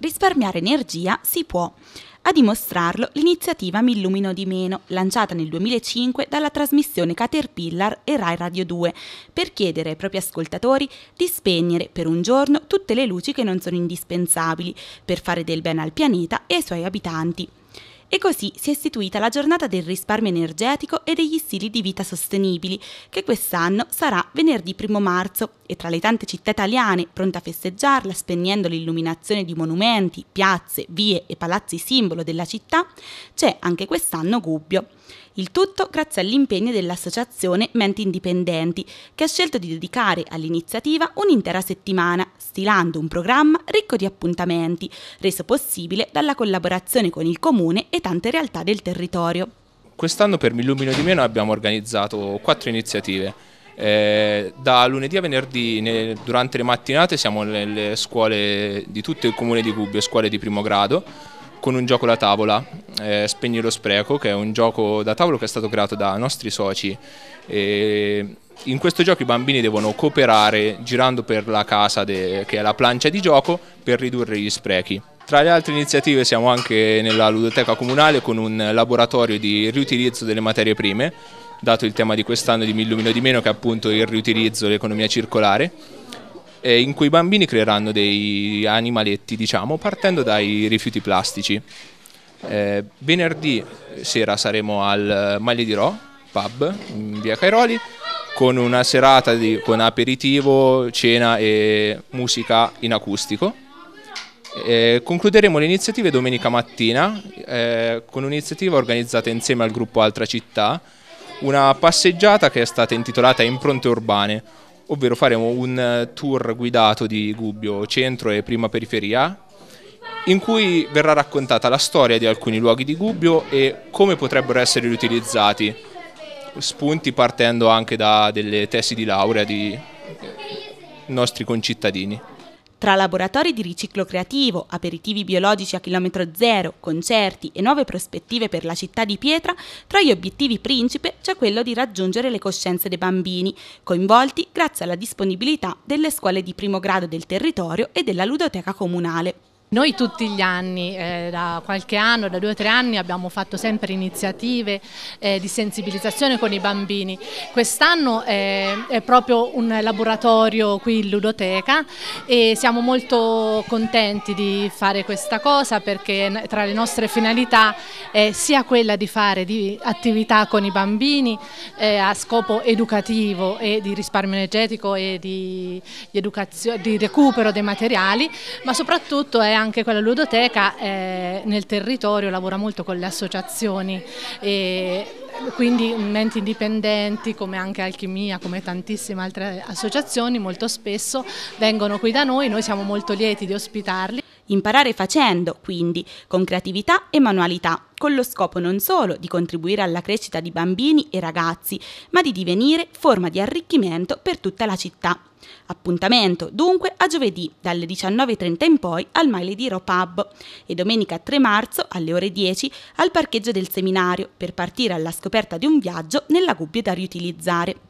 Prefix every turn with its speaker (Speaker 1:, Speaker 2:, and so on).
Speaker 1: risparmiare energia si può. A dimostrarlo l'iniziativa Mi illumino di meno, lanciata nel 2005 dalla trasmissione Caterpillar e Rai Radio 2, per chiedere ai propri ascoltatori di spegnere per un giorno tutte le luci che non sono indispensabili, per fare del bene al pianeta e ai suoi abitanti. E così si è istituita la giornata del risparmio energetico e degli stili di vita sostenibili, che quest'anno sarà venerdì 1 marzo e tra le tante città italiane pronte a festeggiarla spegnendo l'illuminazione di monumenti, piazze, vie e palazzi simbolo della città, c'è anche quest'anno Gubbio. Il tutto grazie all'impegno dell'associazione Menti Indipendenti, che ha scelto di dedicare all'iniziativa un'intera settimana, stilando un programma ricco di appuntamenti, reso possibile dalla collaborazione con il comune e tante realtà del territorio.
Speaker 2: Quest'anno per Mi Illumino di Meno abbiamo organizzato quattro iniziative. Eh, da lunedì a venerdì ne, durante le mattinate siamo nelle scuole di tutto il comune di Gubbio, scuole di primo grado, con un gioco da tavola, eh, Spegni lo spreco, che è un gioco da tavolo che è stato creato da nostri soci. Eh, in questo gioco i bambini devono cooperare girando per la casa de, che è la plancia di gioco per ridurre gli sprechi. Tra le altre iniziative siamo anche nella ludoteca comunale con un laboratorio di riutilizzo delle materie prime, dato il tema di quest'anno di Millumino di meno che è appunto il riutilizzo, l'economia circolare, in cui i bambini creeranno dei animaletti, diciamo, partendo dai rifiuti plastici. Eh, venerdì sera saremo al Maglie di Ro, pub in via Cairoli, con una serata di, con aperitivo, cena e musica in acustico. Eh, concluderemo le iniziative domenica mattina eh, con un'iniziativa organizzata insieme al gruppo Altra Città, una passeggiata che è stata intitolata Impronte Urbane, ovvero faremo un tour guidato di Gubbio centro e prima periferia in cui verrà raccontata la storia di alcuni luoghi di Gubbio e come potrebbero essere riutilizzati spunti partendo anche da delle tesi di laurea di nostri concittadini.
Speaker 1: Tra laboratori di riciclo creativo, aperitivi biologici a chilometro zero, concerti e nuove prospettive per la città di Pietra, tra gli obiettivi principe c'è quello di raggiungere le coscienze dei bambini, coinvolti grazie
Speaker 3: alla disponibilità delle scuole di primo grado del territorio e della ludoteca comunale. Noi tutti gli anni, eh, da qualche anno, da due o tre anni, abbiamo fatto sempre iniziative eh, di sensibilizzazione con i bambini. Quest'anno eh, è proprio un laboratorio qui in ludoteca e siamo molto contenti di fare questa cosa perché tra le nostre finalità è sia quella di fare di attività con i bambini eh, a scopo educativo e di risparmio energetico e di, di, di recupero dei materiali, ma soprattutto è anche quella ludoteca eh, nel territorio lavora molto con le associazioni e quindi menti indipendenti come anche Alchimia, come tantissime altre associazioni molto spesso vengono qui da noi, noi siamo molto lieti di ospitarli. Imparare
Speaker 1: facendo, quindi, con creatività e manualità, con lo scopo non solo di contribuire alla crescita di bambini e ragazzi, ma di divenire forma di arricchimento per tutta la città. Appuntamento dunque a giovedì dalle 19.30 in poi al Maile di Pub e domenica 3 marzo alle ore 10 al parcheggio del seminario per partire alla scoperta di un viaggio nella gubbia da riutilizzare.